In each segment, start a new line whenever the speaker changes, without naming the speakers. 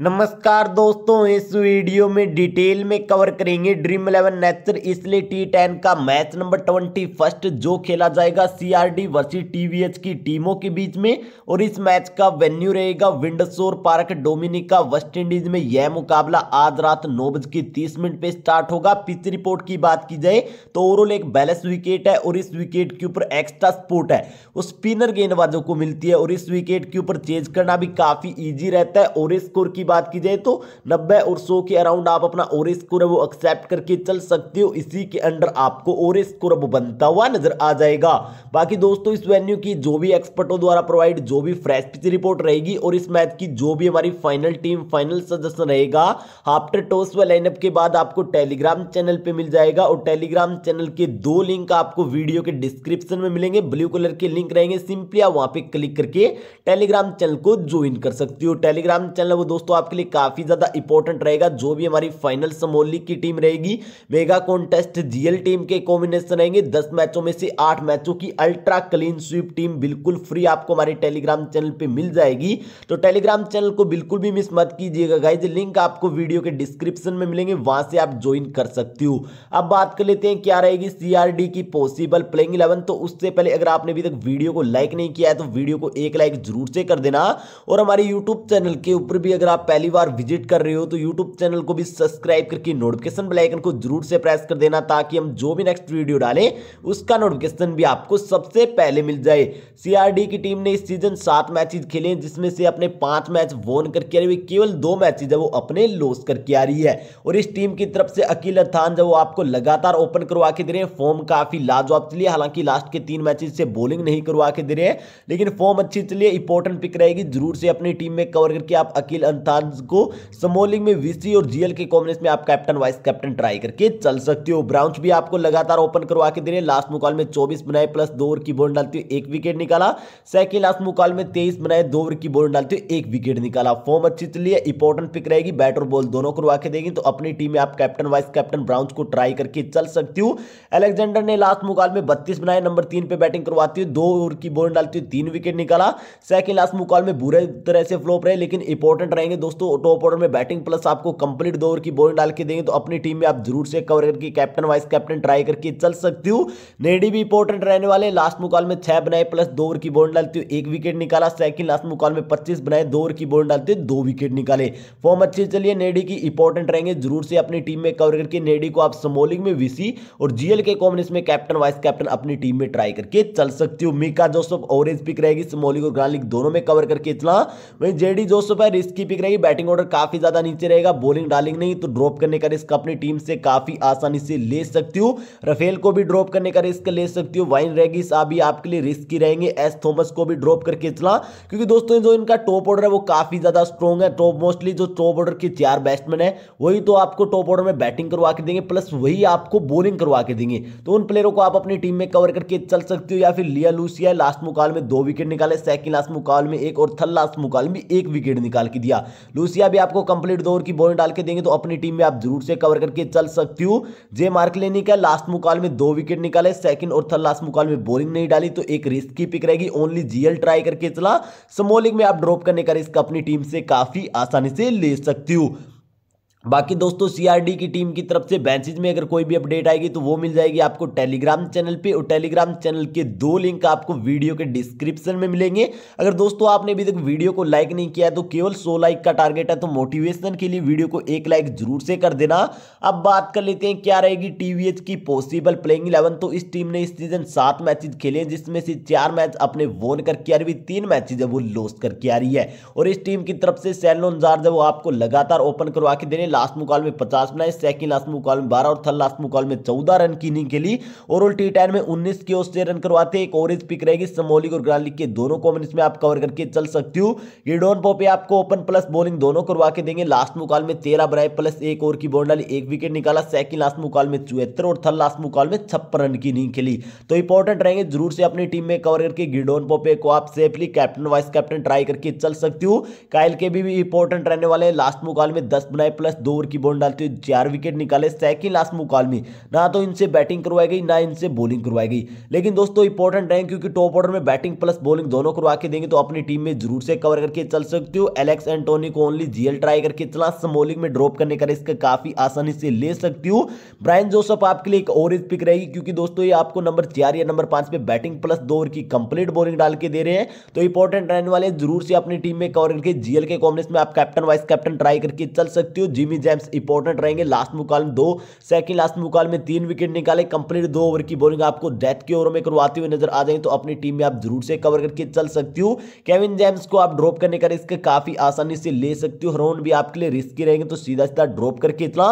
नमस्कार दोस्तों इस वीडियो में डिटेल में कवर करेंगे ड्रीम इलेवन नेचर इसलिए टी टेन का मैच नंबर ट्वेंटी फर्स्ट जो खेला जाएगा सीआरडी वी टीवीएच की टीमों के बीच में और इस मैच का वेन्यू रहेगा Windsor Park Dominica West Indies में यह मुकाबला आज रात नौ बज के तीस मिनट पर स्टार्ट होगा पिच रिपोर्ट की बात की जाए तो ओवरऑल एक बैलेंस विकेट है और इस विकेट के ऊपर एक्स्ट्रा स्पोर्ट है और स्पिनर गेंदबाजों को मिलती है और इस विकेट के ऊपर चेंज करना भी काफी ईजी रहता है और स्कोर की बात की जाए तो नब्बे और सौ के अराउंड आप अपना ओर स्कोर है वो एक्सेप्ट करके चल सकते हो इसी के अंडर आपको ओर स्कोर बनता हुआ नजर आ जाएगा बाकी दोस्तों इस वेन्यू की जो भी एक्सपर्टों द्वारा प्रोवाइड जो भी फ्रेश पिच रिपोर्ट रहेगी और इस मैच की जो भी हमारी फाइनल टीम फाइनल सजेशन रहेगा आफ्टर टॉस व लाइनअप के बाद आपको टेलीग्राम चैनल पे मिल जाएगा और टेलीग्राम चैनल के दो लिंक आपको वीडियो के डिस्क्रिप्शन में मिलेंगे ब्लू कलर के लिंक रहेंगे सिंपली आप वहां पर क्लिक करके टेलीग्राम चैनल को ज्वाइन कर सकते हो टेलीग्राम चैनल वो दोस्तों आपके लिए काफी ज्यादा इंपॉर्टेंट रहेगा जो भी हमारी फाइनल समोली की टीम रहेगी मेगा कॉन्टेस्ट जीएल टीम के कॉम्बिनेशन रहेंगे दस मैचों में से आठ मैचों की अल्ट्रा क्लीन स्वीप टीम बिल्कुल फ्री आपको हमारे टेलीग्राम चैनल पे मिल जाएगी तो टेलीग्राम चैनल को बिल्कुल भी मिस मत कीजिएगा गाइज लिंक आपको वीडियो के डिस्क्रिप्शन में मिलेंगे वहां से आप ज्वाइन कर सकती हो अब बात कर लेते हैं क्या रहेगी सीआरडी की पॉसिबल प्लेइंग इलेवन तो उससे पहले अगर आपने अभी तक वीडियो को लाइक नहीं किया है तो वीडियो को एक लाइक जरूर से कर देना और हमारे यूट्यूब चैनल के ऊपर भी अगर आप पहली बार विजिट कर रहे हो तो यूट्यूब चैनल को भी सब्सक्राइब करके नोटिफिकेशन बेलाइकन को जरूर से प्रेस कर देना ताकि हम जो भी नेक्स्ट वीडियो डालें उसका नोटिफिकेशन भी आपको सबसे पहले मिल जाए सीआरडी की टीम ने इस सीजन सात मैचेस खेले हैं जिसमें से अपने पांच मैच वोन करके आ रही है केवल दो मैचेज है वो अपने लॉस करके आ रही है और इस टीम की तरफ से अकील जब वो आपको लगातार ओपन करवा के दे रहे हैं फॉर्म काफी लाजवाब चलिए हालांकि लास्ट के तीन मैचेज से बॉलिंग नहीं करवा के दे रहे हैं लेकिन फॉर्म अच्छी चलिए इंपॉर्टेंट पिक रहेगी जरूर से अपनी टीम में कवर करके आप अकील अर्थान को समोलिंग में वीसी और जीएल के कॉम्बिनेशन में आप कैप्टन वाइस कैप्टन ट्राई करके चल सकते हो ब्राउंच भी आपको लगातार ओपन करवा के दे रहे हैं लास्ट मुकाल में चौबीस बनाए प्लस दो ओवर की बॉल डालते हुए एक विकेट निकाला सेकंड लास्ट मुकाल में तेईस बनाए दो ओवर की बॉल डालते हुए एक विकेट निकाला फॉर्म अच्छी चली है इंपॉर्टेंट पिक रहेगी बैट और बॉल दोनों करवा के देगी तो अपनी टीम में आप कैप्टन वाइस कैप्टन ब्राउंस को ट्राई करके चल सकती हूँ एलेक्जेंडर ने लास्ट मुकाल में बत्तीस बनाए नंबर तीन पर बैटिंग करवाती हुई दो ओवर की बॉल डालती हुई तीन विकेट निकाला सेकंड लास्ट मुकाल में बुरे तरह से फ्लोप रहे लेकिन इंपॉर्टेंट रहेंगे दोस्तों टॉप ऑर्डर में बैटिंग प्लस आपको कंप्लीट दो ओवर की बॉल डाल के देंगे तो अपनी टीम में आप जरूर से कवर करके कैप्टन वाइस कैप्टन ट्राई करके चल सकती हूँ नेडी भी इंपॉर्टेंट रहने वाले ने लास्ट मुकाल में छह बनाए प्लस दो ओवर की बॉल डालते हुए एक विकेट निकाला सेकंड लास्ट मुकाल में पच्चीस बनाए दो ओवर की बॉल डालते हुए दो विकेट निकाले फॉर्म अच्छे चलिए नेडी की इंपॉर्टेंट रहेंगे जरूर से अपनी टीम में कवर करके नेडी को आप समोलिंग में वीसी और जीएल के कॉम्बिनेशन में कैप्टन वाइस कैप्टन अपनी टीम में ट्राई करके चल सकती हूँ मीका जोसफ ऑरेंज पिक रहेगी समोलिंग और ग्रांड लीग दोनों में कवर करके इतना वही जेडी जोसफ है रिस्क की पिक रहेगी बैटिंग ऑर्डर काफी ज्यादा नीचे रहेगा बॉलिंग डालिंग नहीं तो ड्रॉप करने का रिस्क अपनी टीम से काफी आसानी से ले सकती हूँ रफेल को भी ड्रॉप करने का रिस्क ले सकती हूँ वाइन रहेगी रहेंगी साबी आपके लिए रिस्क की रहेंगे एस थॉमस को भी ड्रॉप करके चला क्योंकि दोस्तों जो इनका टॉप ऑर्डर है वो काफ़ी ज़्यादा स्ट्रॉन्ग है टॉप मोस्टली जो टॉप ऑर्डर के चार बैट्समैन है वही तो आपको टॉप ऑर्डर में बैटिंग करवा के देंगे प्लस वही आपको बोलिंग करवा के देंगे तो उन प्लेयरों को आप अपनी टीम में कवर करके चल सकते हो या फिर लिया लूसिया लास्ट मुकाबले में दो विकेट निकाले सेकंड लास्ट मुकाबले में एक और थर्ड लास्ट मुकाबले में एक विकेट निकाल के दिया लूसिया भी आपको कंप्लीट दौर की बॉलिंग डाल के देंगे तो अपनी टीम में आप जरूर से कवर करके चल सकती हो जे मार्क लेने का लास्ट मुकाबले में दो विकेट निकाले सेकंड और थर्ड लास्ट मुकाबले में बोरिंग नहीं डाली तो एक रिस्क की पिक रहेगी ओनली जीएल ट्राई करके चला समोलिंग में आप ड्रॉप करने का रिस्क अपनी टीम से काफी आसानी से ले सकती हूँ बाकी दोस्तों सीआरडी की टीम की तरफ से बेंचेज में अगर कोई भी अपडेट आएगी तो वो मिल जाएगी आपको टेलीग्राम चैनल पे और टेलीग्राम चैनल के दो लिंक आपको वीडियो के डिस्क्रिप्शन में मिलेंगे अगर दोस्तों आपने अभी तक वीडियो को लाइक नहीं किया है तो केवल सो लाइक का टारगेट है तो मोटिवेशन के लिए वीडियो को एक लाइक जरूर से कर देना अब बात कर लेते हैं क्या रहेगी टीवीएच की पॉसिबल प्लेइंग इलेवन तो इस टीम ने इस सीजन सात मैचेज खेले जिसमें से चार मैच अपने वोन करके आ रही तीन मैचेज है वो लॉस करके आ रही है और इस टीम की तरफ से सैलोन जार्ज है वो आपको लगातार ओपन करवा के देने लास्ट मुकाल में पचास बनाए सेकंड लास्ट मुकाल में बारह और थर्ड लास्ट मुकाल में चौदह रन की इनिंग खेली ओवरऑल टी टेन में उन्नीस की ओर से रन करवाते एक ओवरेज पिक रहेगी समोलिक और ग्रालिक के दोनों कॉम्बिनेशन इसमें आप कवर करके चल सकती हो रिडोन पॉपे आपको ओपन प्लस बॉलिंग दोनों करवा के देंगे लास्ट मुकाल में तेरह बनाए प्लस एक ओवर की बॉल डाली एक विकेट निकाला सेकंड लास्ट मुकाल में चौहत्तर और थर्ड लास्ट मुकाल में छप्पन रन की इनिंग खेली तो इंपॉर्टेंट रहेंगे जरूर से अपनी टीम में कवर करके गिडोन पोपे को आप safely captain vice captain try करके चल सकती हूँ कायल के भी, भी इंपॉर्टेंट रहने वाले लास्ट मुकाल में दस बनाए प्लस लास्ट दो ओवर की बॉल डालते हुए चार विकेट निकाले सेकंड लास्ट मुकाल में ना तो इनसे बैटिंग करवाई गई ना इनसे बॉलिंग करवाई गई लेकिन दोस्तों इंपॉर्टेंट रहेंगे क्योंकि टॉप ऑर्डर में बैटिंग प्लस बॉलिंग दोनों करवा के देंगे तो अपनी टीम में जरूर से कवर करके चल सकते हो एलेक्स एंटोनी को ओनली जीएल ट्राई करके चला समोलिंग में ड्रॉप करने का रिस्क काफी आसानी से ले सकती हूँ ब्रायन जोसफ आपके लिए एक ओरेज पिक रहेगी क्योंकि दोस्तों ये आपको नंबर चार या नंबर पांच पे बैटिंग प्लस दो ओवर की कंप्लीट बॉलिंग डाल के दे रहे हैं तो इंपॉर्टेंट रहने वाले जरूर से अपनी टीम में कवर करके जीएल के कॉम्बिनेशन में आप कैप्टन वाइस कैप्टन ट्राई करके चल सकते हो जिम जिमी जेम्स इंपॉर्टेंट रहेंगे लास्ट मुकाल में दो सेकंड लास्ट मुकाल में तीन विकेट निकाले कंप्लीट दो ओवर की बॉलिंग आपको डेथ के ओवर में करवाते हुए नजर आ जाएंगे तो अपनी टीम में आप जरूर से कवर करके चल सकती हूँ केविन जेम्स को आप ड्रॉप करने का रिस्क काफी आसानी से ले सकती हूँ हरोन भी आपके लिए रिस्की रहेंगे तो सीधा सीधा ड्रॉप करके इतना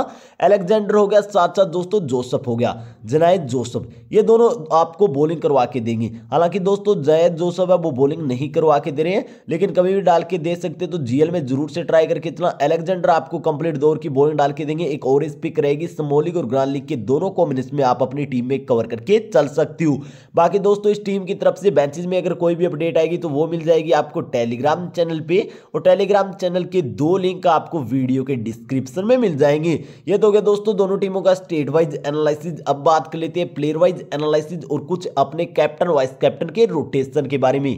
एलेक्जेंडर हो गया साथ साथ दोस्तों जोसफ हो गया जनायद जोसफ ये दोनों आपको बॉलिंग करवा के देंगे हालांकि दोस्तों जयद जोसफ है वो बॉलिंग नहीं करवा के दे रहे हैं लेकिन कभी भी डाल के दे सकते तो जीएल में जरूर से ट्राई करके इतना एलेक्जेंडर आपको कंप्लीट ओवर की बॉलिंग डाल के देंगे एक ओवरेज पिक रहेगी स्मॉल और ग्रांड लीग के दोनों कॉम्बिनेशन में आप अपनी टीम में कवर करके चल सकती हो बाकी दोस्तों इस टीम की तरफ से बेंचेज में अगर कोई भी अपडेट आएगी तो वो मिल जाएगी आपको टेलीग्राम चैनल पर और टेलीग्राम चैनल के दो लिंक आपको वीडियो के डिस्क्रिप्शन में मिल जाएंगे ये तो क्या दोस्तों दोनों टीमों का स्टेट वाइज एनालिसिस अब बात कर लेते हैं प्लेयर वाइज एनालिसिस और कुछ अपने कैप्टन वाइस कैप्टन के रोटेशन के बारे में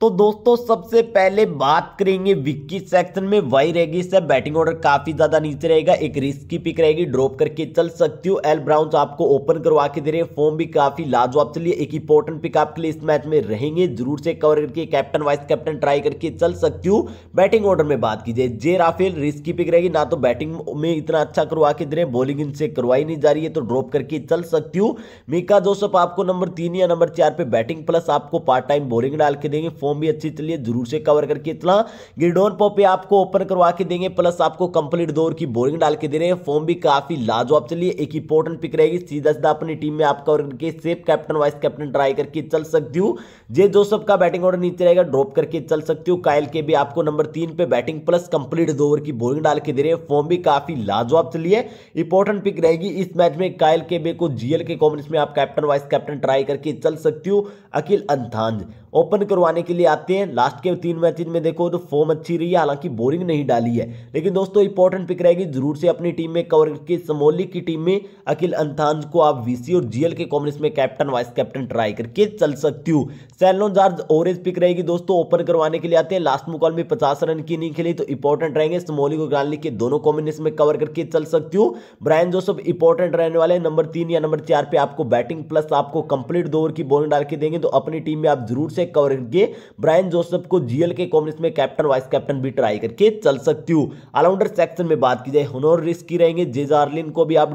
तो दोस्तों सबसे पहले बात करेंगे विक्की सेक्शन में वही रहेगी सर बैटिंग ऑर्डर काफी ज्यादा नीचे रहेगा एक रिस्क की पिक रहेगी ड्रॉप करके चल सकती हो एल ब्राउन आपको ओपन करवा के दे रहे हैं फॉर्म भी काफी लाजवाब चलिए एक इंपॉर्टेंट पिक आपके लिए इस मैच में रहेंगे जरूर से कवर करके कैप्टन वाइस कैप्टन ट्राई करके चल सकती हूँ बैटिंग ऑर्डर में बात कीजिए जे राफेल रिस्क की पिक रहेगी ना तो बैटिंग में इतना अच्छा करवा के दे रहे हैं बॉलिंग इनसे करवाई नहीं जा रही है तो ड्रॉप करके चल सकती हूँ मीका जोसफ आपको नंबर तीन या नंबर चार पे बैटिंग प्लस आपको पार्ट टाइम बॉलिंग डाल के देंगे फॉर्म भी अच्छी चलिए जरूर से कवर करके इतना गिरडोन पॉपे आपको ओपन करवा के देंगे प्लस आपको कंप्लीट दौर की बोरिंग डाल के दे रहे हैं फॉर्म भी काफी लाजवाब चलिए एक इंपॉर्टेंट पिक रहेगी सीधा सीधा अपनी टीम में आप कवर करके safe captain vice captain try करके चल सकती हूँ जे जोसफ का बैटिंग ऑर्डर नीचे रहेगा ड्रॉप करके चल सकती हूँ कायल के भी आपको नंबर तीन पे बैटिंग प्लस कंप्लीट दो ओवर की बोलिंग डाल के दे रहे हैं फॉर्म भी काफी लाजवाब चलिए इंपॉर्टेंट पिक रहेगी इस मैच में कायल के बे को जीएल के कॉम्बिनेशन में आप कैप्टन वाइस कैप्टन ट्राई करके चल सकती हूँ अखिल अंथांज ओपन करवाने के लिए आते हैं लास्ट के तीन मैचेज में देखो तो फॉर्म अच्छी रही है हालांकि बोरिंग नहीं डाली है लेकिन दोस्तों इंपॉर्टेंट पिक रहेगी जरूर से अपनी टीम में कवर करके समोली की टीम में अखिल अंथान को आप वीसी और जीएल के कॉम्बिनेशन में कैप्टन वाइस कैप्टन ट्राई करके चल सकती हूँ सैलोन जार्ज ओवरेज पिक रहेगी दोस्तों ओपन करवाने के लिए आते हैं लास्ट मुकाल में पचास रन की नहीं खेली तो इंपॉर्टेंट रहेंगे समोली को ग्रानली के दोनों कॉम्बिनेशन में कवर करके चल सकती हूँ ब्रायन जोसफ इंपॉर्टेंट रहने वाले नंबर तीन या नंबर चार पे आपको बैटिंग प्लस आपको कंप्लीट दो ओवर की बॉलिंग डाल के देंगे तो अपनी टीम में आप जरूर से से कवर करके ब्रायन जोसेफ को जीएल के कॉमर्स में कैप्टन वाइस कैप्टन भी ट्राई करके चल सकती हूँ ऑलराउंडर सेक्शन में बात की जाए होनोर रिस्क की रहेंगे जेजारलिन को भी आप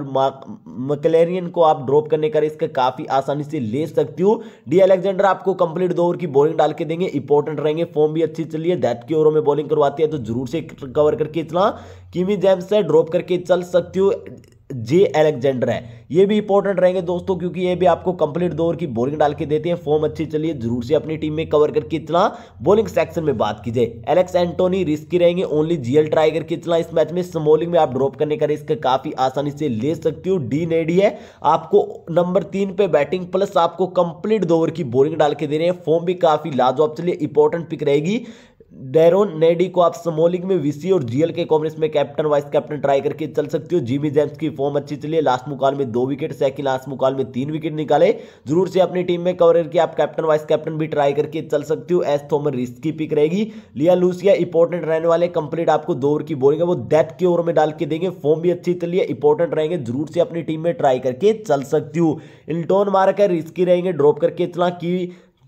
मकलेरियन को आप ड्रॉप करने का रिस्क काफी आसानी से ले सकती हूँ डी एलेक्जेंडर आपको कंप्लीट दो ओवर की बॉलिंग डाल के देंगे इंपॉर्टेंट रहेंगे फॉर्म भी अच्छी चलिए दैट की ओवरों में बॉलिंग करवाती है तो जरूर से कवर करके इतना किमी जैम्स है ड्रॉप करके चल सकती हूँ जे एलेक्जेंडर है ये भी इंपॉर्टेंट रहेंगे दोस्तों क्योंकि ये भी आपको कंप्लीट दो ओवर की बॉलिंग डाल के देते हैं फॉर्म अच्छी चलिए जरूर से अपनी टीम में कवर करके इतना बॉलिंग सेक्शन में बात कीजिए एलेक्स एंटोनी रिस्की रहेंगे ओनली जीएल ट्राई करके इतना इस मैच में स्मोलिंग में आप ड्रॉप करने का रिस्क काफी आसानी से ले सकती हो डी नेडी है आपको नंबर तीन पे बैटिंग प्लस आपको कंप्लीट दो ओवर की बोलिंग डाल के दे रहे हैं फॉर्म भी काफी लाजवाब चलिए इंपॉर्टेंट पिक रहेगी डेरोन नेडी को आप समोलिंग में वीसी और जीएल के कॉमर्स में कैप्टन वाइस कैप्टन ट्राई करके चल सकते हो जिमी जेम्स की फॉर्म अच्छी चली लास्ट मुकाल में दो विकेट सेकंड लास्ट मुकाल में तीन विकेट निकाले जरूर से अपनी टीम में कवर करके आप कैप्टन वाइस कैप्टन भी ट्राई करके चल सकते हो एस थोमर रिस्क की पिक रहेगी लिया लूसिया इंपॉर्टेंट रहने वाले कंप्लीट आपको दो ओवर की बोलिंग है वो डेथ के ओवर में डाल के देंगे फॉर्म भी अच्छी चली है इंपॉर्टेंट रहेंगे जरूर से अपनी टीम में ट्राई करके चल सकती हो इल्टोन मार्क है रिस्की रहेंगे ड्रॉप करके इतना की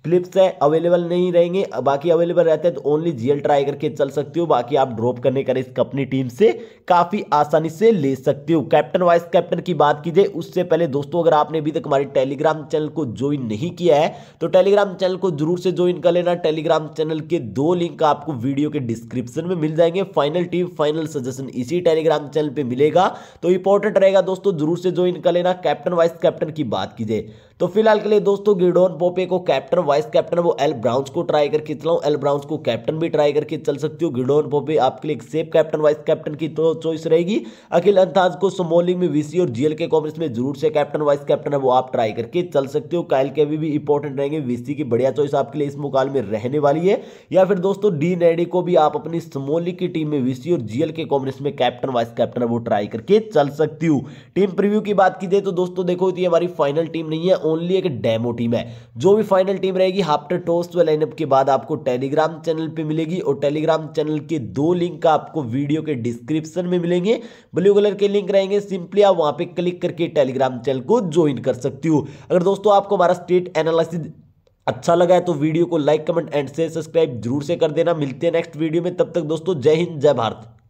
फ्लिप्स है अवेलेबल नहीं रहेंगे बाकी अवेलेबल रहते हैं तो ओनली जीएल ट्राई करके चल सकते हो बाकी आप ड्रॉप करने का रिस्क अपनी टीम से काफ़ी आसानी से ले सकते हो कैप्टन वाइस कैप्टन की बात कीजिए उससे पहले दोस्तों अगर आपने अभी तक हमारे टेलीग्राम चैनल को ज्वाइन नहीं किया है तो टेलीग्राम चैनल को जरूर से ज्वाइन कर लेना टेलीग्राम चैनल के दो लिंक आपको वीडियो के डिस्क्रिप्शन में मिल जाएंगे फाइनल टीम फाइनल सजेशन इसी टेलीग्राम चैनल पर मिलेगा तो इंपॉर्टेंट रहेगा दोस्तों जरूर से ज्वाइन कर लेना कैप्टन वाइस कैप्टन की बात कीजिए तो फिलहाल के लिए दोस्तों गिडोन पोपे को कैप्टन वाइस कैप्टन वो एल ब्राउंस को ट्राई करके चला एल ब्राउंस को कैप्टन भी ट्राई करके चल सकती हो गिडोन पोपे आपके लिए सेफ कैप्टन वाइस कैप्टन की तो चॉइस रहेगी अखिल अंताज को स्मोलिंग में वीसी और जीएल के कॉमर्स में जरूर से कैप्टन वाइस कैप्टन है वो आप ट्राई करके चल सकते हो कायल के भी इंपॉर्टेंट रहेंगे वीसी की बढ़िया चॉइस आपके लिए इस मुकाल में रहने वाली है या फिर दोस्तों डी नेडी को भी आप अपनी स्मोलिंग की टीम में वीसी और जीएल के कॉमर्स में कैप्टन वाइस कैप्टन वो ट्राई करके चल सकती हूँ टीम प्रिव्यू की बात की जाए तो दोस्तों देखो ये हमारी फाइनल टीम नहीं है ओनली एक डेमो टीम है जो भी फाइनल टीम रहेगी हाफ्टर टॉस व लाइनअप के बाद आपको टेलीग्राम चैनल पे मिलेगी और टेलीग्राम चैनल के दो लिंक का आपको वीडियो के डिस्क्रिप्शन में मिलेंगे ब्लू कलर के लिंक रहेंगे सिंपली आप वहां पे क्लिक करके टेलीग्राम चैनल को ज्वाइन कर सकती हो अगर दोस्तों आपको हमारा स्टेट एनालिसिस अच्छा लगा है तो वीडियो को like comment and share subscribe जरूर से कर देना मिलते हैं नेक्स्ट वीडियो में तब तक दोस्तों जय हिंद जय भारत